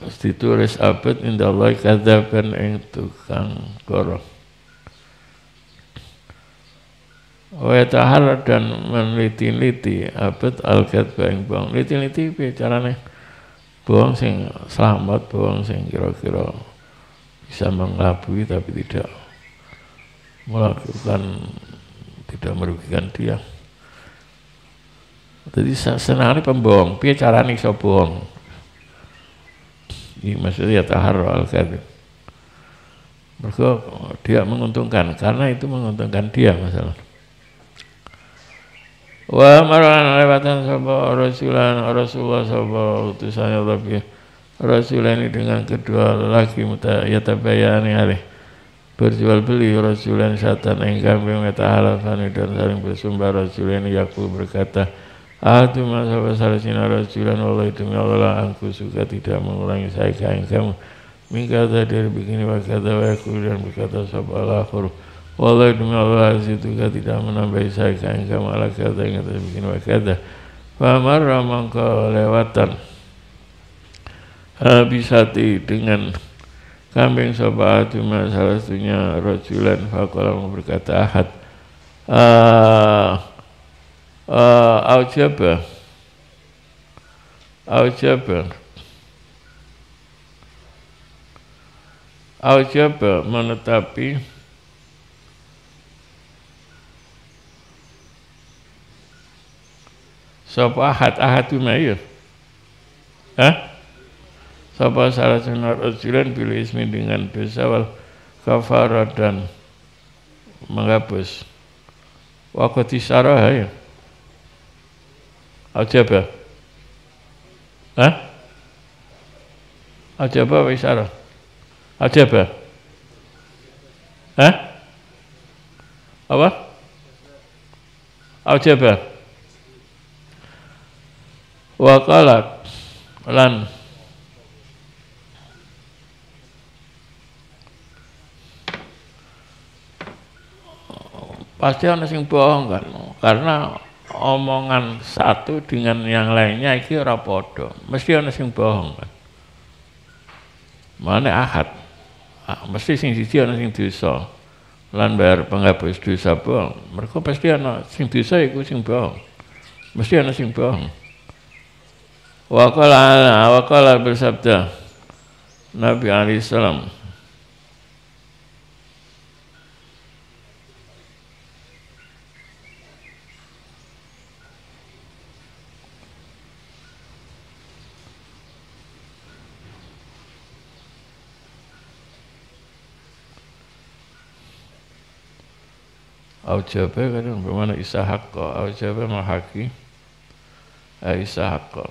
Terus tulis abad Allah kadaban yang tukang gorong. Wetahar dan meneliti-liti abad algat yang bohong. Liti-liti bicaranya bohong sing selamat, bohong sing kira-kira bisa mengelabui tapi tidak melakukan tidak merugikan dia. Jadi senangnya pembohong, bicara nih iso bohong? maksudnya taharro al-kadhib mereka dia menguntungkan karena itu menguntungkan dia masalah wa maran lewatan sapa rasulan rasulullah sapa utusan Allah ini dengan kedua lelaki mutayatabayani alih berjual beli rasulullah satan ing kambing meta halafani dan saling bersumpah ini yakul berkata atu masa besar sinar rasulan Allah itu Allah aku suka tidak mengurangi saya kain kamu. Mingkata dari begini berkata aku dan berkata sabalah allah itu demi Allah suka tidak menambahi saya kain kamu ala kata yang terus begini berkata. pamar ramang lewatan. hati dengan kambing sahabat cuma masa satunya rasulan fakolah berkata ahad. ah uh, Aljabar Aljabar Aljabar menetapi Sapa ahad ahad itu Hah? Sapa salah senar ujulan pilih ismi dengan besawal kafara dan menghapus Waktu sarah ya Aja apa, Hah? Aja apa, wa isyarah? Al-Jabah. Hah? Apa? Aja apa? Wa qalak lan pasti ada yang bohong kan karena omongan satu dengan yang lainnya iki ora padha. Mesti ana sing bohong kan. Mane ahad. Ah, mesti sing siji ana sing dosa. Lan bayar penghapus dosa bohong. Mergo pasti ana sing dosa iku sing bohong. Mesti ana sing bohong. Wa qala wa qala bersabda Nabi alaihi salam au jaba eh, kadang bermana isa haqqa au jaba eh, mahaki eh, isa haqqa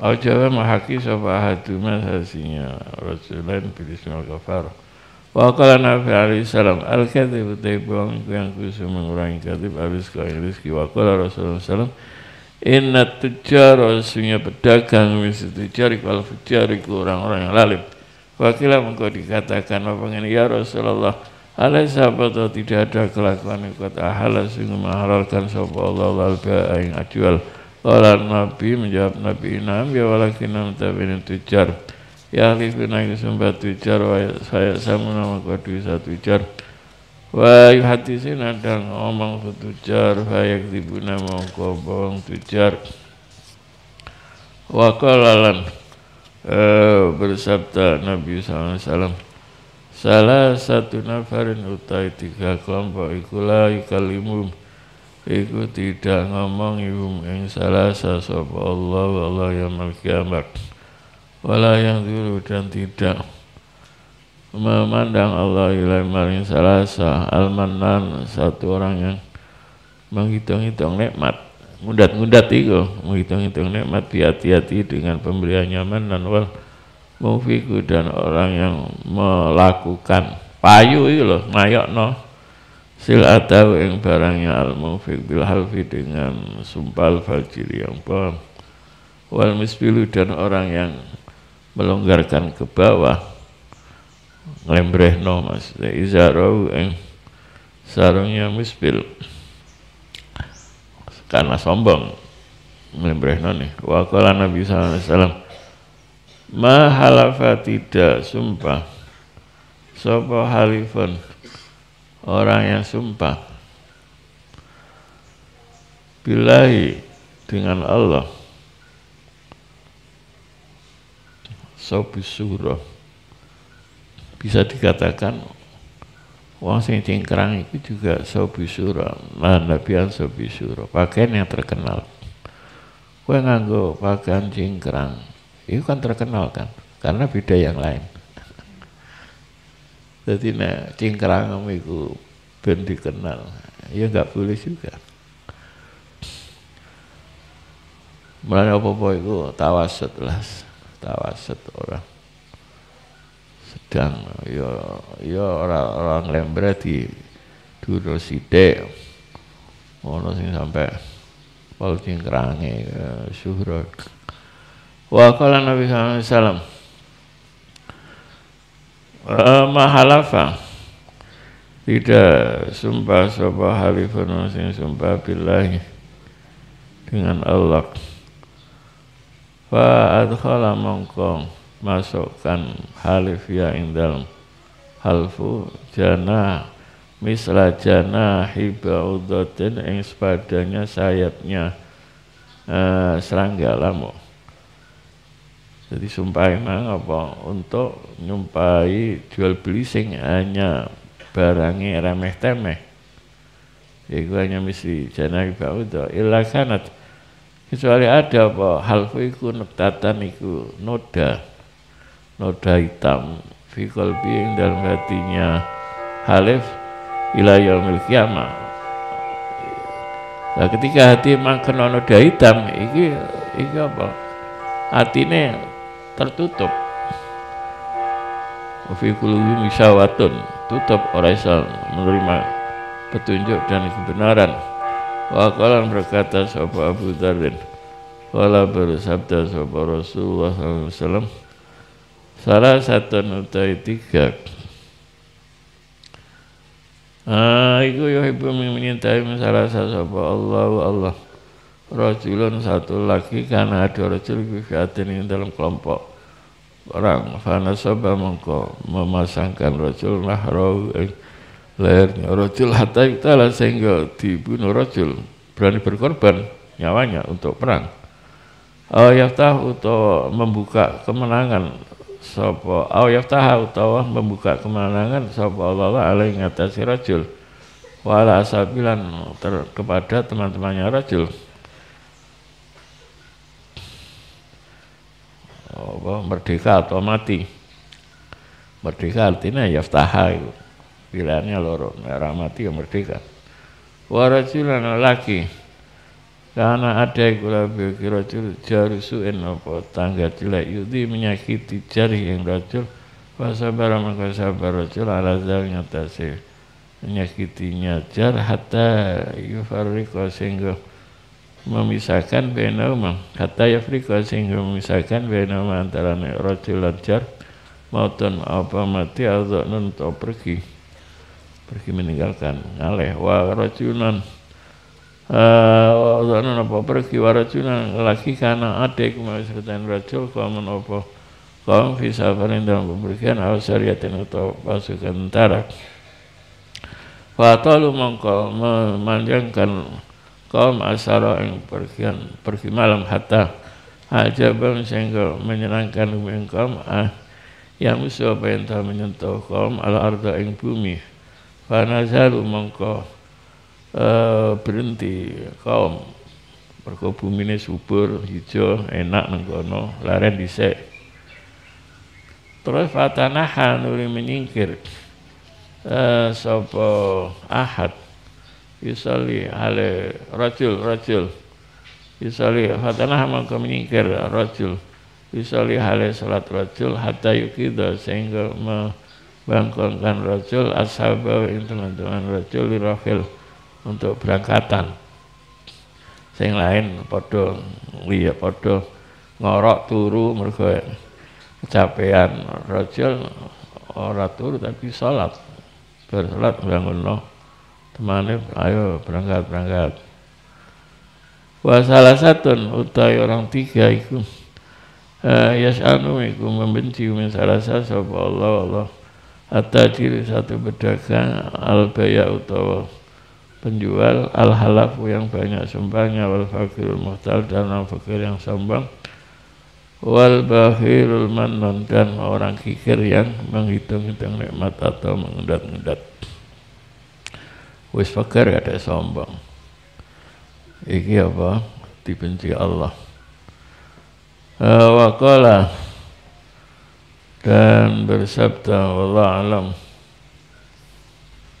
au jaba mahaki sapa hatu masasinya rasulain bil ismil kafar wa qala nabi alaihi salam al kadhib taibang yang kusu mengurangi kadhib habis kau rizki wa qala rasulullah sallallahu Inna tujar Rasulnya pedagang misi tujar kalau fujar orang-orang yang lalim. Wakilah mengkau dikatakan apa ini ya Rasulullah Alaih sahabat atau tidak ada kelakuan ikut ahala sehingga mengharalkan sahabat Allah lalga ba'ing ajual. Kala Nabi menjawab Nabi Inam ya walakinam tabini tujar. Ya alifina sembah tujar wa saya sama nama kadu satu tujar. Wa yuhatisin adang omong tujar wa yaktibuna mongko bohong tujar. Wa kalalan eh, bersabda Nabi SAW salah satu nafarin utai tiga kelompok ikulai ikalimum iku tidak ngomong ibum yang salah sasob Allah Allah yang kiamat wala yang dulu dan tidak memandang Allah ilai salah salasa almanan satu orang yang menghitung-hitung nikmat mudat-mudat itu menghitung-hitung nikmat hati-hati dengan pemberian nyaman dan wal mufiku dan orang yang melakukan payu itu loh mayok no sil atau yang barangnya al mufik bil halfi dengan sumpal faljiri yang paham wal misbilu dan orang yang melonggarkan ke bawah ngelembreh no mas, izarau yang sarungnya misbil karena sombong ngelembreh no nih wakala nabi sallallahu alaihi wasallam mahalafa tidak sumpah sopo halifun orang yang sumpah bilahi dengan Allah sobi surah bisa dikatakan Wong sing cingkrang itu juga sobi surah, nah nabian sobi surah, pakaian yang terkenal. Kue nganggo pakaian cingkrang, itu kan terkenal kan karena beda yang lain jadi nah cingkrang itu ben dikenal ya nggak boleh juga Mulai apa-apa itu tawasut lah, tawasut orang sedang yo ya, yo ya, orang orang lembre di dulu sidik ono sampai wau cingkrange uh, Wa qala Nabi sallallahu alaihi wasallam mahalafa tidak sumpah sapa halifun sing sumpah billahi dengan Allah fa adkhala mangkong masukkan halif ya indal halfu jana misla jana hiba udotin ing sepadanya sayapnya uh, serangga lamu jadi sumpah emang apa untuk nyumpai jual beli sing hanya barangnya remeh temeh. Ya, iku hanya misi jana bau Ilah ilakanat. Kecuali ada apa hal iku nektatan iku noda. Noda hitam fikol bing dalam hatinya halif ila yaumil kiamah. Nah, ketika hati makan noda hitam iki iki apa? Atine tertutup fi isyawatun tutup orang Islam menerima petunjuk dan kebenaran Wakalan berkata sahabat Abu Dharin wala bersabda sahabat Rasulullah SAW salah satu nutai tiga Ah, iku ya ibu mintai salah satu sapa Allah Allah. Rasulun satu lagi karena ada Rasul rajul fi dalam kelompok perang sabah mengko memasangkan rojul nahrahu lehernya rojul hatta lah sehingga dibunuh rojul berani berkorban nyawanya untuk perang au yaftah utawa membuka kemenangan sapa au yaftah utawa membuka kemenangan sapa Allah alaihi ngatasi rojul wala asabilan ter, kepada teman-temannya rojul apa merdeka atau mati merdeka artinya ya yaftaha itu pilihannya loro merah mati ya merdeka warajulan laki karena ada yang kula bagi rajul suen apa tangga jelek yudi menyakiti jari yang rajul Fasabar maka sabar rajul ala zal nyatasi menyakitinya jar hatta yufarriqa singgah memisahkan bainahuma kata yafriqa sehingga memisahkan bainahuma antara rajul lan jar mautun apa mati atau nun to pergi pergi meninggalkan ngaleh wa rajulan eh, azanun apa pergi wa rajulan laki kana adik mau sertaan rajul kaum apa kaum fi safarin dalam bepergian au syariatin atau pasukan tentara lu mengkau memanjangkan kaum asara yang pergi, pergi malam hatta ajabang sehingga menyenangkan ing kaum ah ya yang musuh telah menyentuh kaum ala arda yang bumi fanazalu mongko uh, berhenti kaum mergo ini subur hijau enak nenggono, laren se, terus fatanaha nuri menyingkir eh, sopo ahad Yusali ale rajul rajul Yusali fatana maka menyingkir rajul Yusali ale salat rajul hatta yukida sehingga membangkongkan rajul ashabah yang teman-teman rajul lirafil untuk berangkatan Yang lain podo liya podo ngorok turu mergo kecapean rajul ora turu tapi salat bersalat bangun loh temanif ayo berangkat berangkat wa salah satu utai orang tiga itu eh, ya sanu itu membenci umi salah satu Allah Allah atau diri satu pedagang al-baya utawa penjual al-halafu yang banyak sumbangnya wal fakirul muhtal dan orang fakir yang sombong wal bahirul manon dan orang kikir yang menghitung-hitung nikmat atau mengendat-endat wis pager ada sombong iki apa dibenci Allah uh, eh, qala dan bersabda wallahu alam